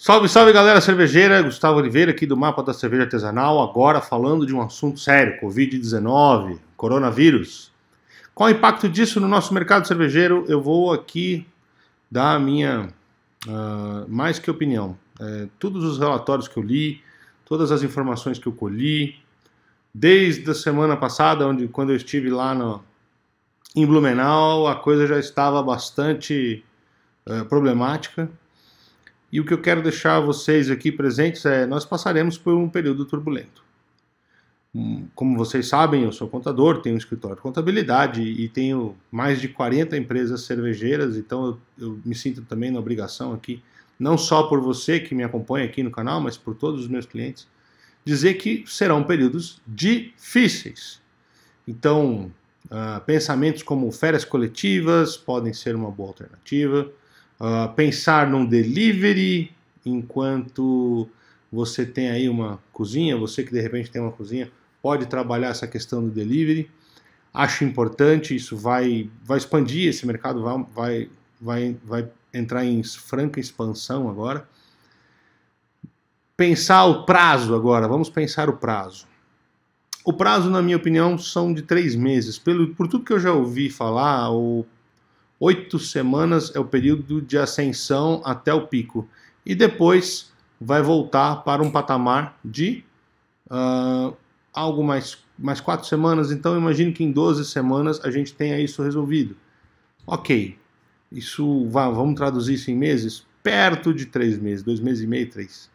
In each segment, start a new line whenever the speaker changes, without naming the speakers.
Salve, salve galera cervejeira, Gustavo Oliveira aqui do Mapa da Cerveja Artesanal, agora falando de um assunto sério, Covid-19, coronavírus. Qual o impacto disso no nosso mercado cervejeiro? Eu vou aqui dar a minha uh, mais que opinião. É, todos os relatórios que eu li, todas as informações que eu colhi, desde a semana passada, onde quando eu estive lá no, em Blumenau, a coisa já estava bastante uh, problemática. E o que eu quero deixar vocês aqui presentes é: nós passaremos por um período turbulento. Hum, como vocês sabem, eu sou contador, tenho um escritório de contabilidade e tenho mais de 40 empresas cervejeiras, então eu, eu me sinto também na obrigação aqui, não só por você que me acompanha aqui no canal, mas por todos os meus clientes, dizer que serão períodos difíceis. Então, uh, pensamentos como férias coletivas podem ser uma boa alternativa. Ah, pensar num delivery enquanto você tem aí uma cozinha, você que de repente tem uma cozinha, pode trabalhar essa questão do delivery. Acho importante, isso vai, vai expandir esse mercado, vai, vai, vai, vai entrar em franca expansão agora. Pensar o prazo agora, vamos pensar o prazo. O prazo, na minha opinião, são de três meses. Pelo, por tudo que eu já ouvi falar, ou Oito semanas é o período de ascensão até o pico. E depois vai voltar para um patamar de uh, algo mais, mais quatro semanas. Então, imagino que em 12 semanas a gente tenha isso resolvido. Ok, isso vamos traduzir isso em meses? Perto de três meses, dois meses e meio, três.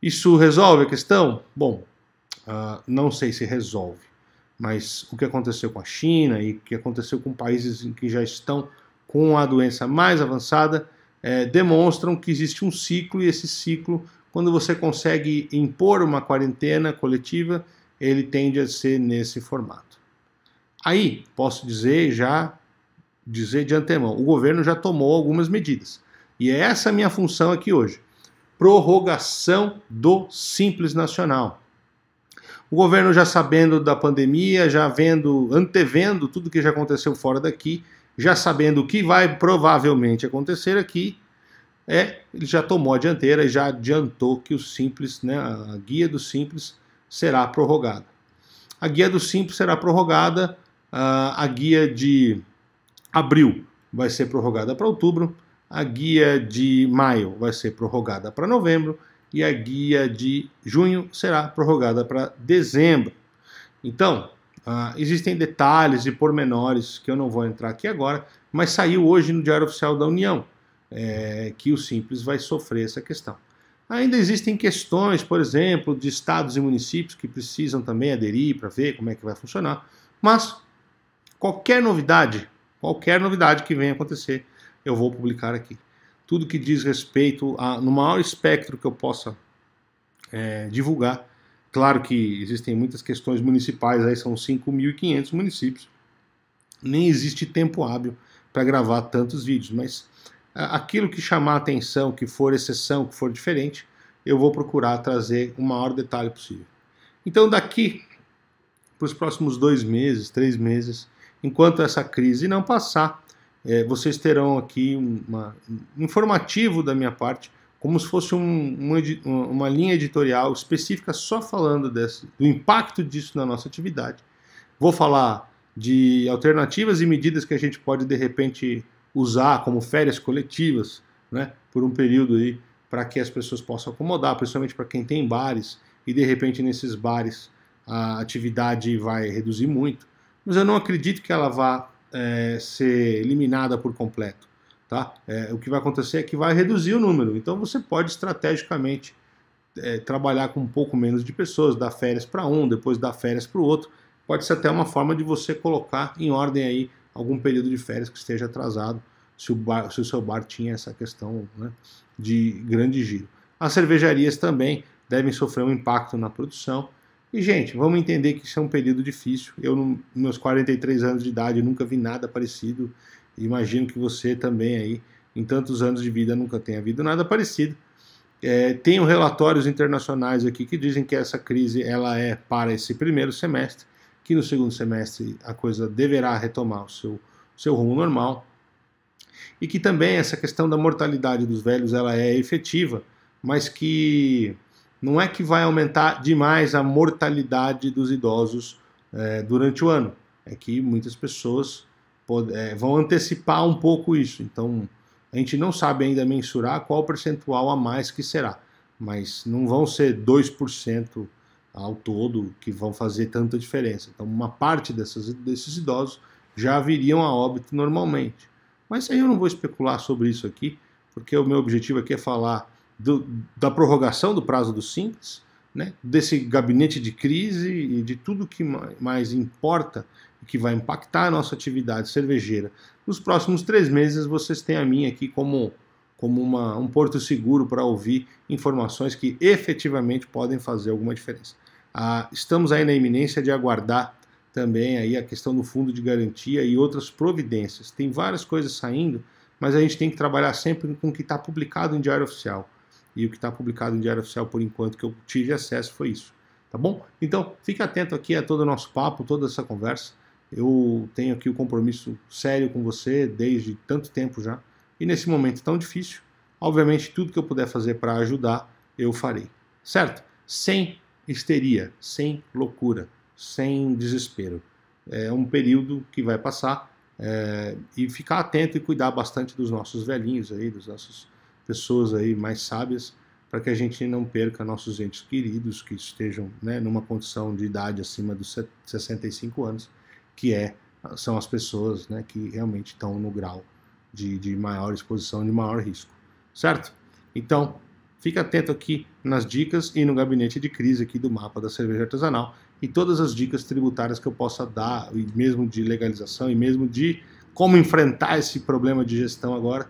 Isso resolve a questão? Bom, uh, não sei se resolve. Mas o que aconteceu com a China e o que aconteceu com países que já estão com a doença mais avançada é, demonstram que existe um ciclo e esse ciclo, quando você consegue impor uma quarentena coletiva, ele tende a ser nesse formato. Aí posso dizer já dizer de antemão, o governo já tomou algumas medidas e é essa a minha função aqui hoje prorrogação do Simples Nacional. O governo já sabendo da pandemia, já vendo, antevendo tudo que já aconteceu fora daqui, já sabendo o que vai provavelmente acontecer aqui, é, ele já tomou a dianteira e já adiantou que o simples, né, a guia do simples será prorrogada. A guia do simples será prorrogada, a guia de abril vai ser prorrogada para outubro, a guia de maio vai ser prorrogada para novembro e a guia de junho será prorrogada para dezembro. Então, uh, existem detalhes e pormenores que eu não vou entrar aqui agora, mas saiu hoje no Diário Oficial da União é, que o Simples vai sofrer essa questão. Ainda existem questões, por exemplo, de estados e municípios que precisam também aderir para ver como é que vai funcionar, mas qualquer novidade, qualquer novidade que venha acontecer, eu vou publicar aqui tudo que diz respeito a, no maior espectro que eu possa é, divulgar. Claro que existem muitas questões municipais, aí são 5.500 municípios. Nem existe tempo hábil para gravar tantos vídeos, mas aquilo que chamar atenção, que for exceção, que for diferente, eu vou procurar trazer o maior detalhe possível. Então, daqui para os próximos dois meses, três meses, enquanto essa crise não passar, é, vocês terão aqui uma, um informativo da minha parte, como se fosse um, uma, uma, linha editorial específica só falando desse, do impacto disso na nossa atividade. Vou falar de alternativas e medidas que a gente pode de repente usar como férias coletivas, né, por um período aí para que as pessoas possam acomodar, principalmente para quem tem bares e de repente nesses bares a atividade vai reduzir muito. Mas eu não acredito que ela vá é, ser eliminada por completo. Tá? É, o que vai acontecer é que vai reduzir o número. Então você pode estrategicamente é, trabalhar com um pouco menos de pessoas, dar férias para um, depois dar férias para o outro. Pode ser até uma forma de você colocar em ordem aí algum período de férias que esteja atrasado, se o, bar, se o seu bar tinha essa questão né, de grande giro. As cervejarias também devem sofrer um impacto na produção e, gente, vamos entender que isso é um período difícil. Eu, nos meus 43 anos de idade, nunca vi nada parecido. Imagino que você também aí, em tantos anos de vida, nunca tenha havido nada parecido. É, tenho relatórios internacionais aqui que dizem que essa crise ela é para esse primeiro semestre, que no segundo semestre a coisa deverá retomar o seu, seu rumo normal. E que também essa questão da mortalidade dos velhos ela é efetiva, mas que não é que vai aumentar demais a mortalidade dos idosos é, durante o ano. É que muitas pessoas pode, é, vão antecipar um pouco isso. Então, a gente não sabe ainda mensurar qual percentual a mais que será, mas não vão ser 2% ao todo que vão fazer tanta diferença. Então, uma parte dessas, desses idosos já viriam a óbito normalmente. Mas aí eu não vou especular sobre isso aqui, porque o meu objetivo aqui é falar do, da prorrogação do prazo do simples, né, desse gabinete de crise e de tudo que mais importa e que vai impactar a nossa atividade cervejeira nos próximos três meses, vocês têm a minha aqui como, como uma, um porto seguro para ouvir informações que efetivamente podem fazer alguma diferença. Ah, estamos aí na iminência de aguardar também aí a questão do fundo de garantia e outras providências. Tem várias coisas saindo, mas a gente tem que trabalhar sempre com o que está publicado em diário oficial. E o que está publicado no Diário Oficial por enquanto que eu tive acesso foi isso. Tá bom? Então, fique atento aqui a todo o nosso papo, toda essa conversa. Eu tenho aqui o um compromisso sério com você desde tanto tempo já. E nesse momento tão difícil, obviamente, tudo que eu puder fazer para ajudar, eu farei. Certo? Sem histeria, sem loucura, sem desespero. É um período que vai passar é, e ficar atento e cuidar bastante dos nossos velhinhos aí, dos nossos pessoas aí mais sábias, para que a gente não perca nossos entes queridos que estejam né, numa condição de idade acima dos 65 anos, que é, são as pessoas né, que realmente estão no grau de, de maior exposição, de maior risco, certo? Então, fica atento aqui nas dicas e no gabinete de crise aqui do mapa da cerveja artesanal e todas as dicas tributárias que eu possa dar, e mesmo de legalização e mesmo de como enfrentar esse problema de gestão agora,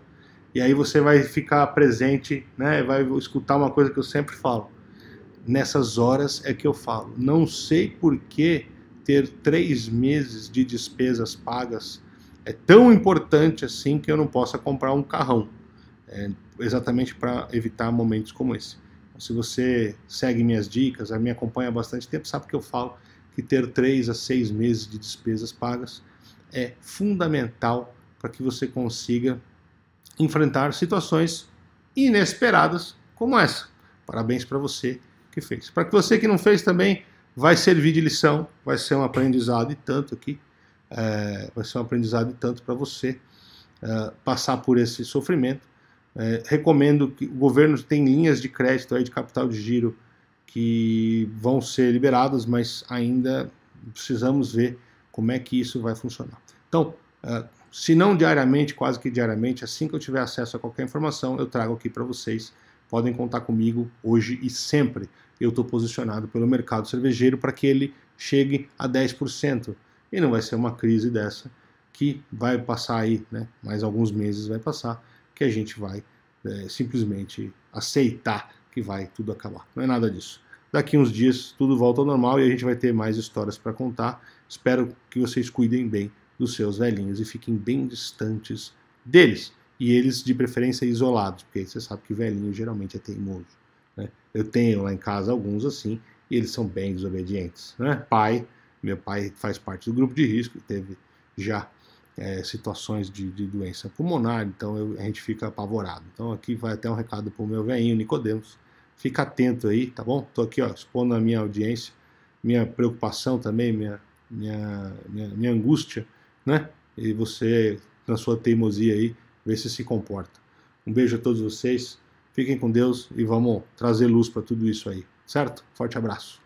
e aí você vai ficar presente, né? Vai escutar uma coisa que eu sempre falo. Nessas horas é que eu falo. Não sei por que ter três meses de despesas pagas é tão importante assim que eu não possa comprar um carrão. É, exatamente para evitar momentos como esse. Então, se você segue minhas dicas, me acompanha há bastante tempo, sabe que eu falo que ter três a seis meses de despesas pagas é fundamental para que você consiga enfrentar situações inesperadas como essa. Parabéns para você que fez. Para que você que não fez também, vai servir de lição, vai ser um aprendizado e tanto aqui, é, vai ser um aprendizado e tanto para você é, passar por esse sofrimento. É, recomendo que o governo tem linhas de crédito aí de capital de giro que vão ser liberadas, mas ainda precisamos ver como é que isso vai funcionar. Então, se não diariamente, quase que diariamente, assim que eu tiver acesso a qualquer informação, eu trago aqui para vocês. Podem contar comigo hoje e sempre. Eu estou posicionado pelo mercado cervejeiro para que ele chegue a 10%. E não vai ser uma crise dessa que vai passar aí, né? Mais alguns meses vai passar, que a gente vai é, simplesmente aceitar que vai tudo acabar. Não é nada disso. Daqui uns dias tudo volta ao normal e a gente vai ter mais histórias para contar. Espero que vocês cuidem bem dos seus velhinhos e fiquem bem distantes deles. E eles, de preferência, isolados, porque você sabe que velhinho geralmente é teimoso. Né? Eu tenho lá em casa alguns assim, e eles são bem desobedientes. Né? Pai, meu pai faz parte do grupo de risco, teve já é, situações de, de, doença pulmonar, então eu, a gente fica apavorado. Então aqui vai até um recado para o meu velhinho Nicodemos. Fica atento aí, tá bom? Estou aqui ó, expondo a minha audiência, minha preocupação também, minha, minha, minha, minha angústia né? E você, na sua teimosia aí, vê se se comporta. Um beijo a todos vocês, fiquem com Deus e vamos trazer luz para tudo isso aí, certo? Forte abraço.